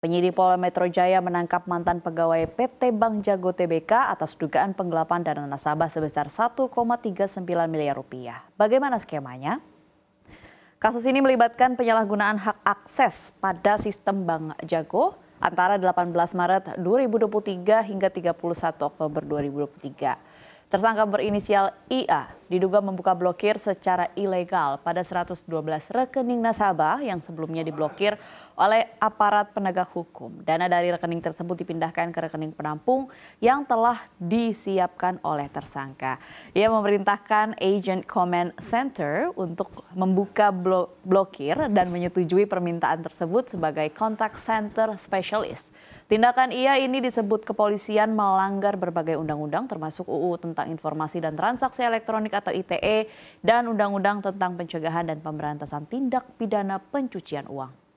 Penyidik Polda Metro Jaya menangkap mantan pegawai PT Bank Jago TBK atas dugaan penggelapan dana nasabah sebesar 1,39 miliar rupiah. Bagaimana skemanya? Kasus ini melibatkan penyalahgunaan hak akses pada sistem Bank Jago antara 18 Maret 2023 hingga 31 Oktober 2023. Tersangka berinisial IA diduga membuka blokir secara ilegal pada 112 rekening nasabah yang sebelumnya diblokir oleh aparat penegak hukum. Dana dari rekening tersebut dipindahkan ke rekening penampung yang telah disiapkan oleh tersangka. Ia memerintahkan Agent Command Center untuk membuka blokir dan menyetujui permintaan tersebut sebagai contact center specialist. Tindakan ia ini disebut kepolisian melanggar berbagai undang-undang termasuk UU tentang informasi dan transaksi elektronik atau ITE dan Undang-Undang tentang Pencegahan dan Pemberantasan Tindak Pidana Pencucian Uang.